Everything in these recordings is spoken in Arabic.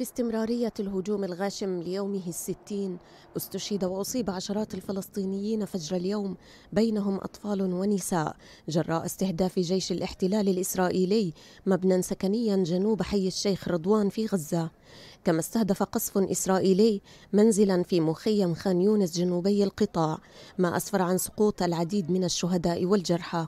في استمرارية الهجوم الغاشم ليومه الستين استشهد وأصيب عشرات الفلسطينيين فجر اليوم بينهم أطفال ونساء جراء استهداف جيش الاحتلال الإسرائيلي مبنى سكنيا جنوب حي الشيخ رضوان في غزة كما استهدف قصف إسرائيلي منزلا في مخيم خان يونس جنوبي القطاع ما أسفر عن سقوط العديد من الشهداء والجرحى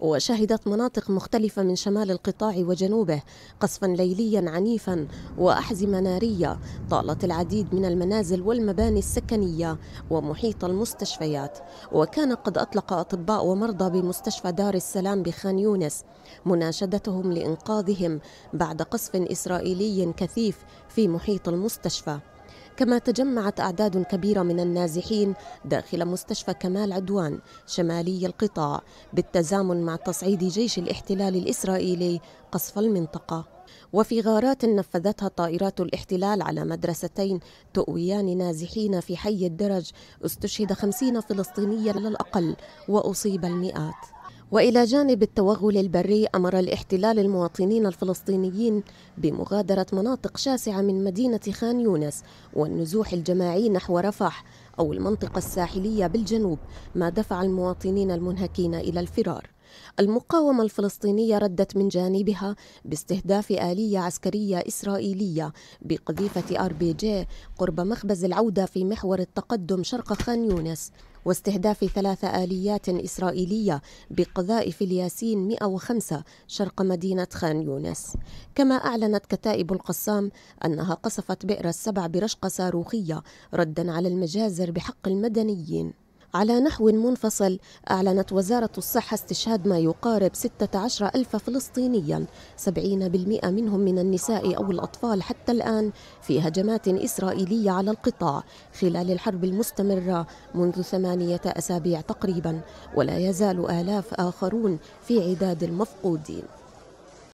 وشهدت مناطق مختلفة من شمال القطاع وجنوبه قصفا ليليا عنيفا وأحزمة نارية طالت العديد من المنازل والمباني السكنية ومحيط المستشفيات وكان قد أطلق أطباء ومرضى بمستشفى دار السلام بخان يونس مناشدتهم لإنقاذهم بعد قصف إسرائيلي كثيف في محيط المستشفى كما تجمعت أعداد كبيرة من النازحين داخل مستشفى كمال عدوان شمالي القطاع بالتزامن مع تصعيد جيش الاحتلال الإسرائيلي قصف المنطقة وفي غارات نفذتها طائرات الاحتلال على مدرستين تؤويان نازحين في حي الدرج استشهد خمسين فلسطينيا على الأقل وأصيب المئات والى جانب التوغل البري امر الاحتلال المواطنين الفلسطينيين بمغادره مناطق شاسعه من مدينه خان يونس والنزوح الجماعي نحو رفح او المنطقه الساحليه بالجنوب ما دفع المواطنين المنهكين الى الفرار المقاومة الفلسطينية ردت من جانبها باستهداف آلية عسكرية إسرائيلية بقذيفة آر بي جي قرب مخبز العودة في محور التقدم شرق خان يونس واستهداف ثلاث آليات إسرائيلية بقذائف الياسين 105 شرق مدينة خان يونس كما أعلنت كتائب القسام أنها قصفت بئر السبع برشقة صاروخية ردا على المجازر بحق المدنيين على نحو منفصل أعلنت وزارة الصحة استشهاد ما يقارب 16 ألف فلسطينيا 70% منهم من النساء أو الأطفال حتى الآن في هجمات إسرائيلية على القطاع خلال الحرب المستمرة منذ ثمانية أسابيع تقريبا ولا يزال آلاف آخرون في عداد المفقودين